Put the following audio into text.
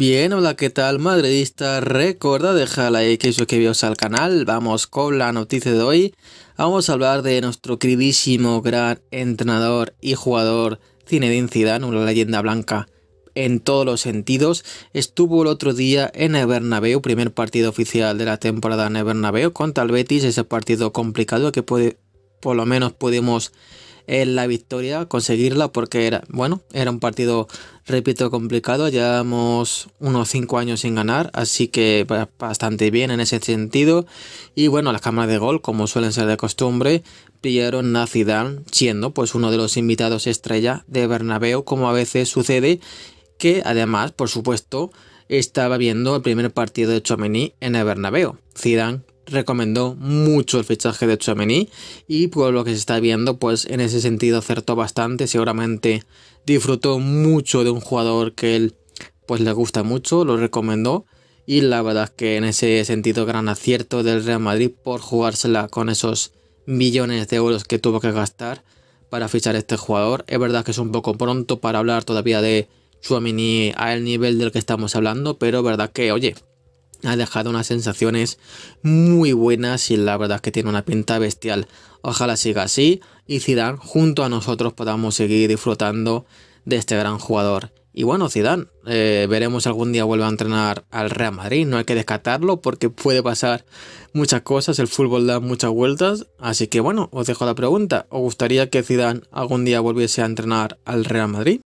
Bien, hola, ¿qué tal? Madridista, recuerda dejar like y suscribiros al canal. Vamos con la noticia de hoy. Vamos a hablar de nuestro queridísimo gran entrenador y jugador Zinedine Zidane, una leyenda blanca en todos los sentidos. Estuvo el otro día en el Bernabéu, primer partido oficial de la temporada en el Bernabéu contra el Betis, ese partido complicado que puede, por lo menos podemos... Eh, la victoria, conseguirla, porque era, bueno, era un partido, repito, complicado. Llevamos unos cinco años sin ganar, así que bastante bien en ese sentido. Y bueno, las cámaras de gol, como suelen ser de costumbre, pillaron a Zidane, siendo pues uno de los invitados estrella de Bernabéu, como a veces sucede, que además, por supuesto, estaba viendo el primer partido de Chomení en el Bernabéu. Zidane recomendó mucho el fichaje de Chouameni y por lo que se está viendo, pues en ese sentido acertó bastante, seguramente disfrutó mucho de un jugador que él pues le gusta mucho, lo recomendó y la verdad es que en ese sentido gran acierto del Real Madrid por jugársela con esos millones de euros que tuvo que gastar para fichar este jugador. Es verdad que es un poco pronto para hablar todavía de A al nivel del que estamos hablando, pero verdad que, oye, ha dejado unas sensaciones muy buenas y la verdad es que tiene una pinta bestial. Ojalá siga así y Zidane junto a nosotros podamos seguir disfrutando de este gran jugador. Y bueno, Zidane, eh, veremos algún día vuelve a entrenar al Real Madrid, no hay que descartarlo porque puede pasar muchas cosas, el fútbol da muchas vueltas, así que bueno, os dejo la pregunta, ¿os gustaría que Zidane algún día volviese a entrenar al Real Madrid?